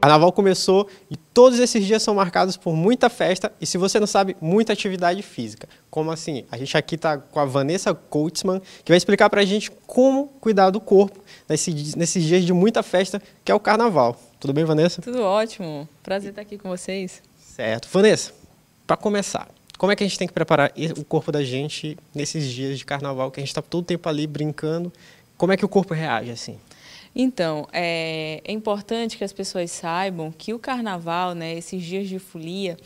Carnaval começou e todos esses dias são marcados por muita festa e, se você não sabe, muita atividade física. Como assim? A gente aqui está com a Vanessa Coatsman, que vai explicar para a gente como cuidar do corpo nesse, nesses dias de muita festa, que é o Carnaval. Tudo bem, Vanessa? Tudo ótimo. Prazer estar aqui com vocês. Certo. Vanessa, para começar, como é que a gente tem que preparar o corpo da gente nesses dias de Carnaval, que a gente está todo o tempo ali brincando como é que o corpo reage assim? Então, é, é importante que as pessoas saibam que o carnaval, né, esses dias de folia,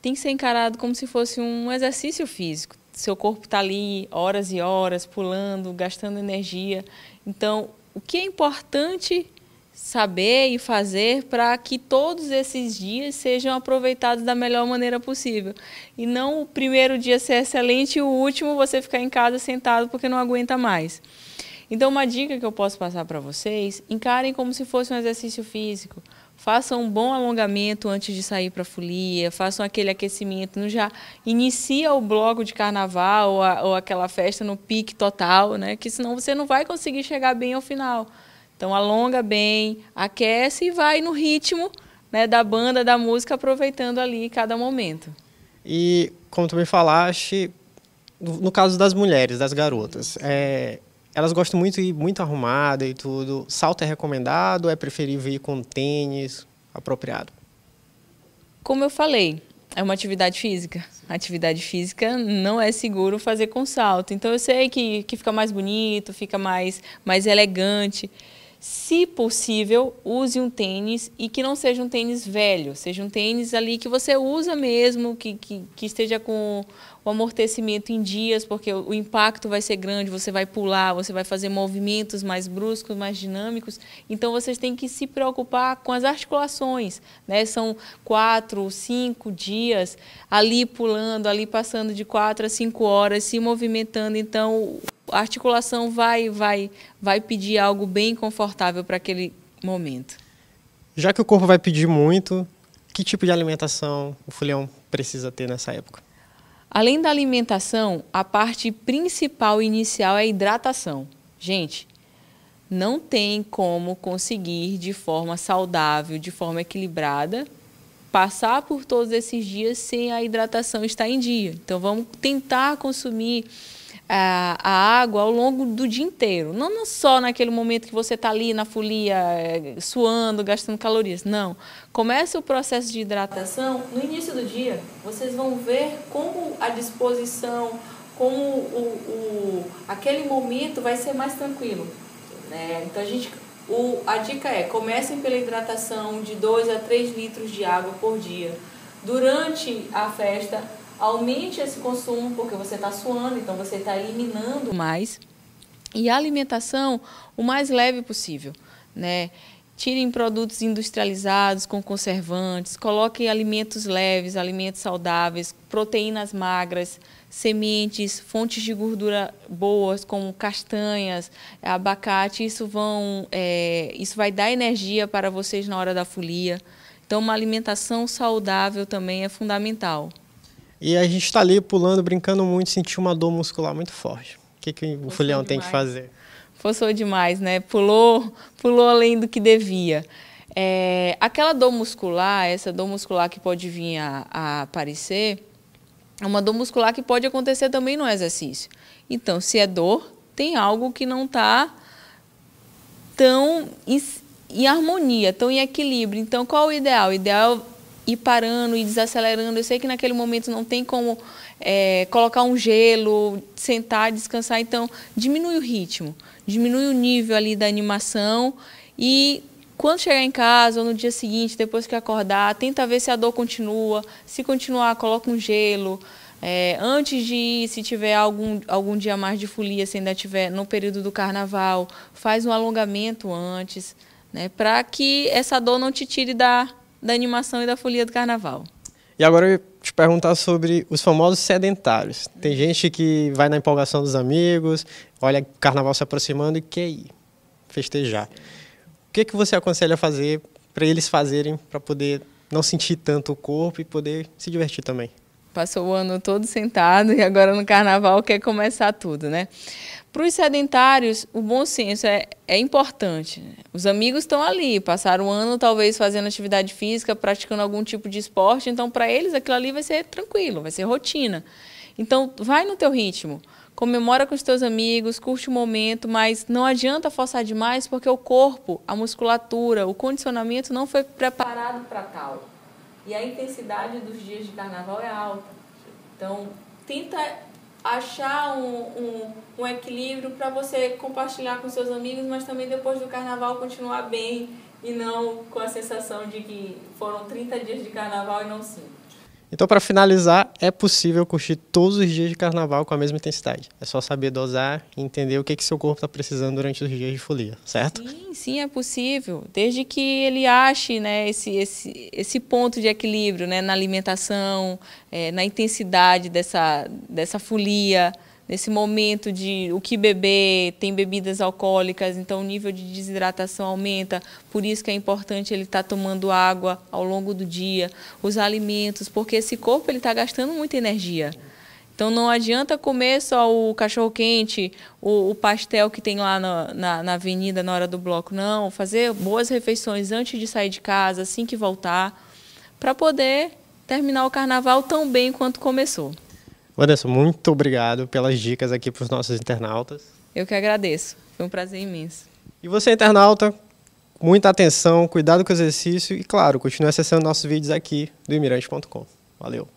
tem que ser encarado como se fosse um exercício físico. Seu corpo está ali horas e horas pulando, gastando energia. Então, o que é importante saber e fazer para que todos esses dias sejam aproveitados da melhor maneira possível. E não o primeiro dia ser excelente e o último você ficar em casa sentado porque não aguenta mais. Então, uma dica que eu posso passar para vocês: encarem como se fosse um exercício físico. Façam um bom alongamento antes de sair para a folia, façam aquele aquecimento, não já inicia o bloco de carnaval ou, a, ou aquela festa no pique total, né? Que senão você não vai conseguir chegar bem ao final. Então alonga bem, aquece e vai no ritmo né, da banda, da música, aproveitando ali cada momento. E como tu me falaste, no caso das mulheres, das garotas, é, elas gostam muito de ir muito arrumada e tudo. Salto é recomendado, é preferível ir com tênis apropriado? Como eu falei, é uma atividade física. Atividade física não é seguro fazer com salto. Então eu sei que, que fica mais bonito, fica mais, mais elegante. Se possível, use um tênis e que não seja um tênis velho, seja um tênis ali que você usa mesmo, que, que, que esteja com o amortecimento em dias, porque o, o impacto vai ser grande, você vai pular, você vai fazer movimentos mais bruscos, mais dinâmicos. Então vocês têm que se preocupar com as articulações, né? São quatro, cinco dias ali pulando, ali passando de quatro a cinco horas, se movimentando. Então a articulação vai, vai, vai pedir algo bem confortável para aquele momento. Já que o corpo vai pedir muito, que tipo de alimentação o folião precisa ter nessa época? Além da alimentação, a parte principal inicial é a hidratação. Gente, não tem como conseguir de forma saudável, de forma equilibrada, passar por todos esses dias sem a hidratação estar em dia. Então vamos tentar consumir a, a água ao longo do dia inteiro. Não só naquele momento que você está ali na folia, eh, suando, gastando calorias. Não. Comece o processo de hidratação. No início do dia, vocês vão ver como a disposição, como o, o aquele momento vai ser mais tranquilo. Né? Então, a gente o, a dica é: comecem pela hidratação de 2 a 3 litros de água por dia. Durante a festa, Aumente esse consumo, porque você está suando, então você está eliminando mais. E a alimentação o mais leve possível, né? Tirem produtos industrializados com conservantes, coloquem alimentos leves, alimentos saudáveis, proteínas magras, sementes, fontes de gordura boas como castanhas, abacate. Isso, vão, é, isso vai dar energia para vocês na hora da folia. Então, uma alimentação saudável também é fundamental. E a gente está ali pulando, brincando muito, sentiu uma dor muscular muito forte. O que, que o folião tem que fazer? Forçou demais, né? Pulou, pulou além do que devia. É, aquela dor muscular, essa dor muscular que pode vir a, a aparecer, é uma dor muscular que pode acontecer também no exercício. Então, se é dor, tem algo que não está tão em, em, harmonia, tão em equilíbrio. Então, qual o ideal? O ideal ir parando e desacelerando. Eu sei que naquele momento não tem como é, colocar um gelo, sentar, descansar. Então, diminui o ritmo, diminui o nível ali da animação e quando chegar em casa ou no dia seguinte, depois que acordar, tenta ver se a dor continua. Se continuar, coloca um gelo. É, antes de ir, se tiver algum, algum dia mais de folia, se ainda tiver no período do carnaval, faz um alongamento antes, né, para que essa dor não te tire da, da animação e da folia do carnaval. E agora eu te perguntar sobre os famosos sedentários. Tem gente que vai na empolgação dos amigos, olha o carnaval se aproximando e quer ir festejar. O que, é que você aconselha fazer para eles fazerem para poder não sentir tanto o corpo e poder se divertir também? Passou o ano todo sentado e agora no carnaval quer começar tudo, né? Para os sedentários, o bom senso é, é importante. Os amigos estão ali, passaram o ano talvez fazendo atividade física, praticando algum tipo de esporte, então para eles aquilo ali vai ser tranquilo, vai ser rotina. Então vai no teu ritmo, comemora com os teus amigos, curte o momento, mas não adianta forçar demais porque o corpo, a musculatura, o condicionamento não foi preparado para tal. E a intensidade dos dias de carnaval é alta. Então, tenta achar um, um, um equilíbrio para você compartilhar com seus amigos, mas também depois do carnaval continuar bem e não com a sensação de que foram 30 dias de carnaval e não 5. Então, para finalizar, é possível curtir todos os dias de carnaval com a mesma intensidade. É só saber dosar e entender o que, que seu corpo está precisando durante os dias de folia, certo? Sim, sim, é possível. Desde que ele ache né, esse, esse, esse ponto de equilíbrio né, na alimentação, é, na intensidade dessa, dessa folia nesse momento de o que beber, tem bebidas alcoólicas, então o nível de desidratação aumenta, por isso que é importante ele estar tá tomando água ao longo do dia, os alimentos, porque esse corpo ele está gastando muita energia. Então não adianta comer só o cachorro quente, o, o pastel que tem lá na, na, na avenida na hora do bloco, não. Fazer boas refeições antes de sair de casa, assim que voltar, para poder terminar o carnaval tão bem quanto começou. Vanessa, muito obrigado pelas dicas aqui para os nossos internautas. Eu que agradeço. Foi um prazer imenso. E você, internauta, muita atenção, cuidado com o exercício e, claro, continue acessando nossos vídeos aqui do imirante.com. Valeu!